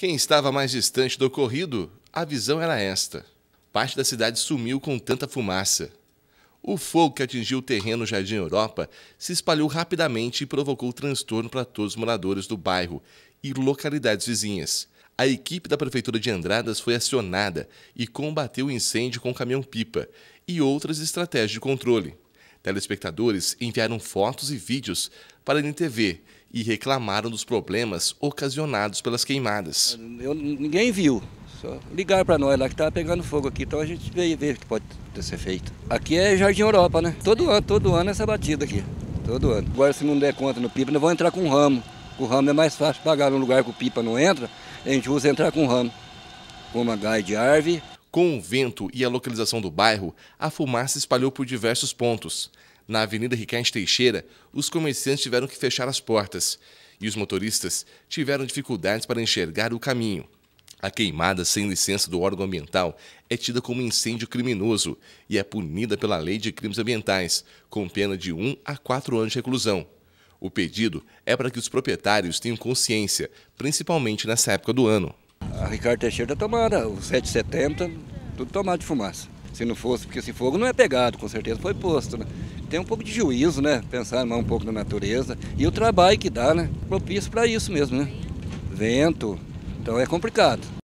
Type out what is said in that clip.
Quem estava mais distante do ocorrido, a visão era esta. Parte da cidade sumiu com tanta fumaça. O fogo que atingiu o terreno Jardim Europa se espalhou rapidamente e provocou transtorno para todos os moradores do bairro e localidades vizinhas. A equipe da Prefeitura de Andradas foi acionada e combateu o incêndio com caminhão-pipa e outras estratégias de controle. Telespectadores enviaram fotos e vídeos para a NTV e reclamaram dos problemas ocasionados pelas queimadas. Eu, ninguém viu. Só ligaram para nós lá que estava pegando fogo aqui, então a gente veio ver o que pode ter ser feito. Aqui é Jardim Europa, né? Todo ano, todo ano essa batida aqui. Todo ano. Agora se não der conta no pipa, nós vamos entrar com ramo. O ramo é mais fácil pagar no lugar que o pipa não entra, a gente usa entrar com ramo. com uma gai de árvore. Com o vento e a localização do bairro, a fumaça se espalhou por diversos pontos na Avenida Ricardo Teixeira, os comerciantes tiveram que fechar as portas e os motoristas tiveram dificuldades para enxergar o caminho. A queimada sem licença do órgão ambiental é tida como incêndio criminoso e é punida pela Lei de Crimes Ambientais, com pena de 1 a 4 anos de reclusão. O pedido é para que os proprietários tenham consciência, principalmente nessa época do ano. A Ricardo Teixeira tomara, tá tomada, o 7 tá tudo tomado de fumaça. Se não fosse, porque esse fogo não é pegado, com certeza foi posto, né? tem um pouco de juízo, né? Pensar mais um pouco na natureza e o trabalho que dá, né? Propício para isso mesmo, né? Vento, então é complicado.